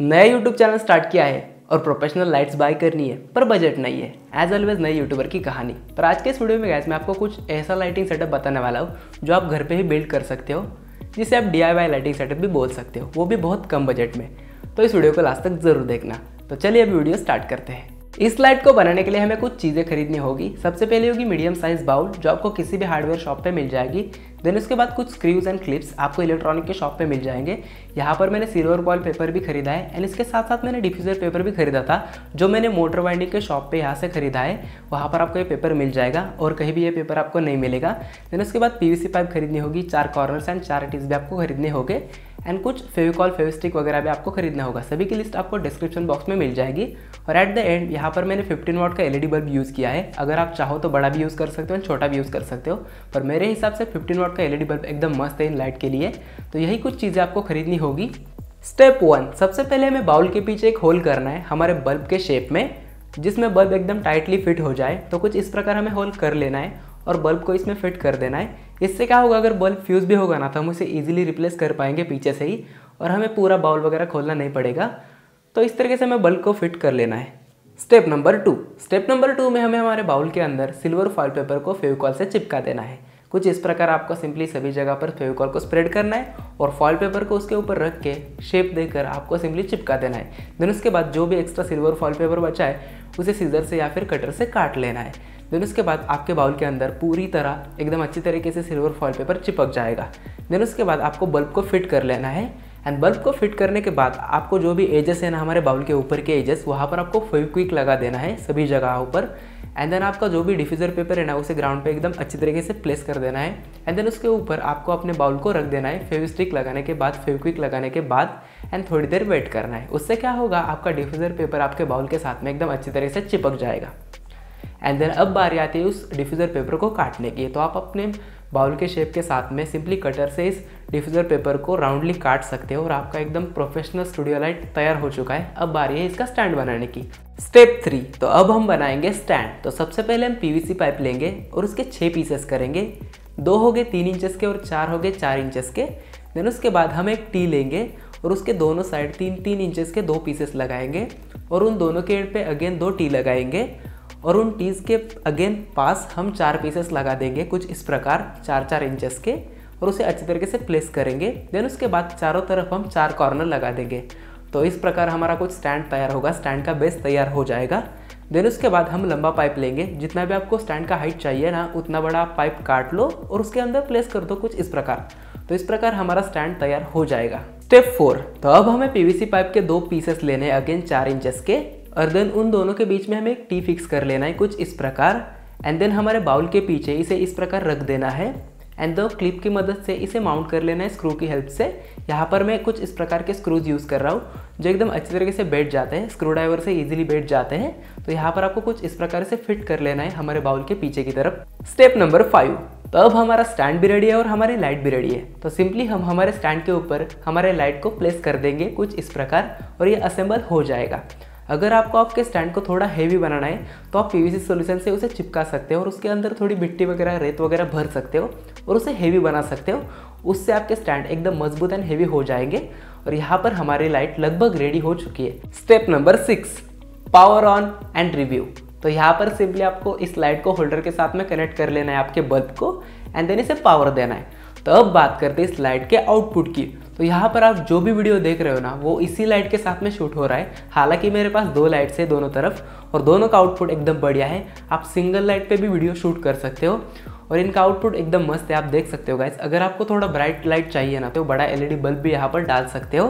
नया YouTube channel start किया है और प्रोफेशनल लाइट्स बाय करनी है पर बजट नहीं है एज ऑलवेज नए यूट्यूबर की कहानी पर आज के इस वीडियो में गैस मैं आपको कुछ ऐसा लाइटिंग सेटअप बताने वाला हूँ जो आप घर पे ही बिल्ड कर सकते हो जिसे आप डी लाइटिंग सेटअप भी बोल सकते हो वो भी बहुत कम बजट में तो इस वीडियो को लास्ट तक ज़रूर देखना तो चलिए अब वीडियो स्टार्ट करते हैं इस लाइट को बनाने के लिए हमें कुछ चीज़ें खरीदनी होगी सबसे पहले होगी मीडियम साइज बाउल जो आपको किसी भी हार्डवेयर शॉप पे मिल जाएगी देन उसके बाद कुछ स्क्रूज एंड क्लिप्स आपको इलेक्ट्रॉनिक के शॉप पे मिल जाएंगे यहाँ पर मैंने सिल्वर बॉल पेपर भी खरीदा है एंड इसके साथ साथ मैंने डिफ्यूज़र पेपर भी खरीदा था जो मैंने मोटर वाइंडिंग के शॉप पे यहाँ से खरीदा है वहाँ पर आपको ये पेपर मिल जाएगा और कहीं भी ये पेपर आपको नहीं मिलेगा देन उसके बाद पी पाइप खरीदनी होगी चार कॉर्नर्स एंड चार टीज भी आपको खरीदने होंगे एंड कुछ फेविकॉल फेविस्टिक वगैरह भी आपको खरीदना होगा सभी की लिस्ट आपको डिस्क्रिप्शन बॉक्स में मिल जाएगी और एट द एंड यहाँ पर मैंने 15 वॉट का एलईडी e बल्ब यूज़ किया है अगर आप चाहो तो बड़ा भी यूज़ कर सकते हो एंड छोटा भी यूज़ कर सकते हो पर मेरे हिसाब से 15 वाट का एलईडी e बल्ब एकदम मस्त है इन लाइट के लिए तो यही कुछ चीज़ें आपको खरीदनी होगी स्टेप वन सबसे पहले हमें बाउल के पीछे एक होल करना है हमारे बल्ब के शेप में जिसमें बल्ब एकदम टाइटली फिट हो जाए तो कुछ इस प्रकार हमें होल कर लेना है और बल्ब को इसमें फिट कर देना है इससे क्या होगा अगर बल्ब फ्यूज़ भी होगा ना तो हम उसे ईजिली रिप्लेस कर पाएंगे पीछे से ही और हमें पूरा बाउल वगैरह खोलना नहीं पड़ेगा तो इस तरीके से हमें बल्ब को फिट कर लेना है step number two step number two में हमें हमारे बाउल के अंदर सिल्वर फॉइल पेपर को फेविकॉल से चिपका देना है कुछ इस प्रकार आपको सिंपली सभी जगह पर फेविकॉल को स्प्रेड करना है और फॉइल पेपर को उसके ऊपर रख के शेप देकर आपको सिंपली चिपका देना है देन उसके बाद जो भी एक्स्ट्रा सिल्वर फॉइल पेपर बचा है उसे सीजर से या फिर कटर से काट लेना है देन उसके बाद आपके बाउल के अंदर पूरी तरह एकदम अच्छी तरीके से सिल्वर फॉइल पेपर चिपक जाएगा देन उसके बाद आपको बल्ब को फिट कर लेना है एंड बल्ब को फिट करने के बाद आपको जो भी एजेस है ना हमारे बाउल के ऊपर के एजेस वहाँ पर आपको क्विक लगा देना है सभी जगहों पर एंड देन आपका जो भी डिफ्यूज़र पेपर है ना उसे ग्राउंड पे एकदम अच्छी तरीके से प्लेस कर देना है एंड देन उसके ऊपर आपको अपने बाउल को रख देना है फेव स्टिक लगाने के बाद क्विक लगाने के बाद एंड थोड़ी देर वेट करना है उससे क्या होगा आपका डिफ्यूज़र पेपर आपके बाउल के साथ में एकदम अच्छी तरीके से चिपक जाएगा एंड देन अब बारी आती है उस डिफ्यूज़र पेपर को काटने की तो आप अपने बाउल के शेप के साथ में सिंपली कटर से इस डिफ्यूज़र पेपर को राउंडली काट सकते हो और आपका एकदम प्रोफेशनल स्टूडियो लाइट तैयार हो चुका है अब बारी है इसका स्टैंड बनाने की स्टेप थ्री तो अब हम बनाएंगे स्टैंड तो सबसे पहले हम पी पाइप लेंगे और उसके छः पीसेस करेंगे दो हो गए तीन इंचेस के और चार हो गए चार इंचेस के देन उसके बाद हम एक टी लेंगे और उसके दोनों साइड तीन तीन इंचेस के दो पीसेस लगाएंगे और उन दोनों के एड पे अगेन दो टी लगाएंगे और उन टीज़ के अगेन पास हम चार पीसेस लगा देंगे कुछ इस प्रकार चार चार इंचेस के और उसे अच्छे तरीके से प्लेस करेंगे देन उसके बाद चारों तरफ हम चार कॉर्नर लगा देंगे तो इस प्रकार हमारा कुछ स्टैंड तैयार होगा स्टैंड का बेस तैयार हो जाएगा देन उसके बाद हम लंबा पाइप लेंगे जितना भी आपको स्टैंड का हाइट चाहिए ना उतना बड़ा पाइप काट लो और उसके अंदर प्लेस कर दो कुछ इस प्रकार तो इस प्रकार हमारा स्टैंड तैयार हो जाएगा स्टेप फोर तो अब हमें पीवीसी पाइप के दो पीसेस लेने अगेन चार इंचेस के और देन उन दोनों के बीच में हमें एक टी फिक्स कर लेना है कुछ इस प्रकार एंड देन हमारे बाउल के पीछे इसे इस प्रकार रख देना है एंड दो क्लिप की मदद से इसे माउंट कर लेना है स्क्रू की हेल्प से यहाँ पर मैं कुछ इस प्रकार के स्क्रूज यूज़ कर रहा हूँ जो एकदम अच्छी तरीके से बैठ जाते हैं स्क्रू ड्राइवर से इजीली बैठ जाते हैं तो यहाँ पर आपको कुछ इस प्रकार से फिट कर लेना है हमारे बाउल के पीछे की तरफ स्टेप नंबर फाइव तो अब हमारा स्टैंड भी रेडी है और हमारी लाइट भी रेडी है तो सिंपली हम हमारे स्टैंड के ऊपर हमारे लाइट को प्लेस कर देंगे कुछ इस प्रकार और ये असेंबल हो जाएगा अगर आपको आपके स्टैंड को थोड़ा हैवी बनाना है तो आप पीवीसी सॉल्यूशन से उसे चिपका सकते हो और उसके अंदर थोड़ी मिट्टी वगैरह रेत वगैरह भर सकते हो और उसे हैवी बना सकते हो उससे आपके स्टैंड एकदम मजबूत एंड हैवी हो जाएंगे और यहाँ पर हमारी लाइट लगभग रेडी हो चुकी है step number six power on and review तो यहाँ पर सिंपली आपको इस लाइट को होल्डर के साथ में कनेक्ट कर लेना है आपके बल्ब को एंड देन इसे पावर देना है तो अब बात करते हैं इस लाइट के आउटपुट की तो यहाँ पर आप जो भी वीडियो देख रहे हो ना वो इसी लाइट के साथ में शूट हो रहा है हालांकि मेरे पास दो लाइट्स है दोनों तरफ और दोनों का आउटपुट एकदम बढ़िया है आप सिंगल लाइट पे भी वीडियो शूट कर सकते हो और इनका आउटपुट एकदम मस्त है आप देख सकते हो गाइस अगर आपको थोड़ा ब्राइट लाइट चाहिए ना तो बड़ा एलईडी बल्ब भी यहाँ पर डाल सकते हो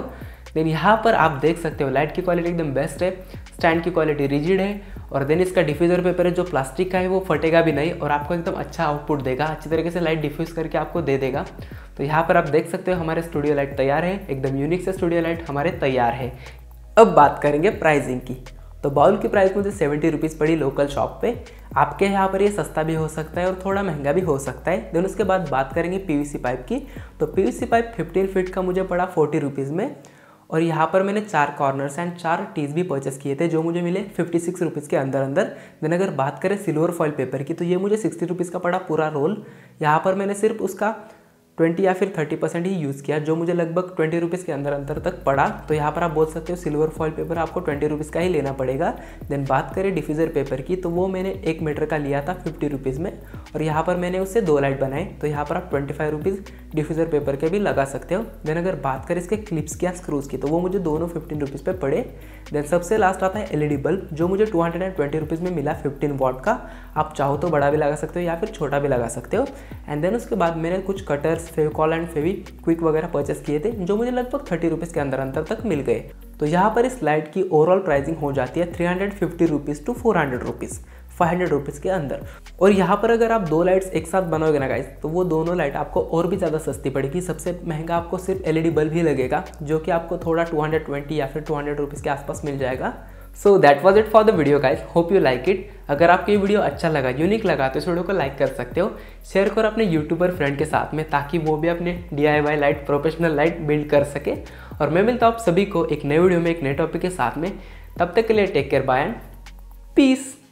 देन यहाँ पर आप देख सकते हो लाइट की क्वालिटी एकदम बेस्ट है स्टैंड की क्वालिटी रिजिड है और देन इसका डिफ्यूज़र पेपर है जो प्लास्टिक का है वो फटेगा भी नहीं और आपको एकदम अच्छा आउटपुट देगा अच्छी तरीके से लाइट डिफ्यूज़ करके आपको दे देगा तो यहाँ पर आप देख सकते हो हमारे स्टूडियो लाइट तैयार है एकदम यूनिक से स्टूडियो लाइट हमारे तैयार है अब बात करेंगे प्राइजिंग की तो बाउल की प्राइस मुझे सेवेंटी रुपीज़ पड़ी लोकल शॉप पे आपके यहाँ पर ये सस्ता भी हो सकता है और थोड़ा महंगा भी हो सकता है देन उसके बाद बात करेंगे पीवीसी पाइप की तो पीवीसी पाइप 15 फीट का मुझे पड़ा फोर्टी रुपीज़ में और यहाँ पर मैंने चार कॉर्नर्स एंड चार टीज भी परचेस किए थे जो मुझे मिले फिफ्टी सिक्स रुपीज़ के अंदर अंदर देन अगर बात करें सिल्वर फॉइल पेपर की तो ये मुझे सिक्सटी रुपीज़ का पड़ा पूरा रोल यहाँ पर मैंने सिर्फ उसका ट्वेंटी या फिर थर्टी परसेंट ही यूज़ किया जो मुझे लगभग ट्वेंटी रुपीज़ के अंदर अंदर तक पड़ा तो यहाँ पर आप बोल सकते हो सिल्वर फॉयल पेपर आपको ट्वेंटी रुपीज़ का ही लेना पड़ेगा देन बात करें डिफ्यूज़र पेपर की तो वो मैंने एक मीटर का लिया था फिफ्टी रुपीज़ में और यहाँ पर मैंने उससे दो लाइट बनाई तो यहाँ पर आप twenty five rupees diffuser paper के भी लगा सकते हो देन अगर बात करें इसके क्लिप्स की या स्क्रूज़ की तो वो मुझे दोनों फिफ्टीन रुपीज़ पर पड़े देन सबसे लास्ट आता है डी बल्ब जो मुझे two hundred and twenty rupees में मिला फिफ्टीन वॉट का आप चाहो तो बड़ा भी लगा सकते हो या फिर छोटा भी लगा सकते हो एंड देन उसके बाद मैंने कुछ cutters colours Fevicol and Fevikwik वगैरह परचेस किए थे जो मुझे लगभग थर्टी रुपीज़ के अंदर अंदर तक मिल गए तो यहाँ पर इस लाइट की ओवरऑल प्राइसिंग हो जाती है three hundred fifty rupees to four hundred rupees five hundred rupees के अंदर और यहाँ पर अगर आप दो लाइट्स एक साथ बनाओगे ना गाइस तो वो दोनों लाइट आपको और भी ज़्यादा सस्ती पड़ेगी सबसे महंगा आपको सिर्फ एलईडी e बल्ब ही लगेगा जो कि आपको थोड़ा टू हंड्रेड ट्वेंटी या फिर टू हंड्रेड रुपीज़ के आसपास मिल जाएगा so that was it for the video guys hope you like it अगर आपको ये वीडियो अच्छा लगा यूनिक लगा तो इस वीडियो को लाइक कर सकते हो शेयर करो अपने यूट्यूबर फ्रेंड के साथ में ताकि वो भी अपने D I Y light professional light build कर सके और मैं मिलता हूँ आप सभी को एक नए वीडियो में एक नए टॉपिक के साथ में तब तक के लिए take care bye and piece